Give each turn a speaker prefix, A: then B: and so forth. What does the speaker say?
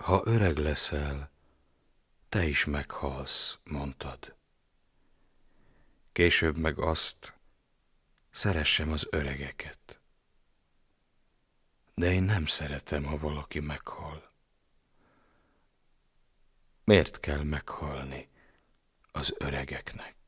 A: ha öreg leszel, te is meghalsz, mondtad. Később meg azt, szeressem az öregeket. De én nem szeretem, ha valaki meghal.
B: Miért kell meghalni az
C: öregeknek?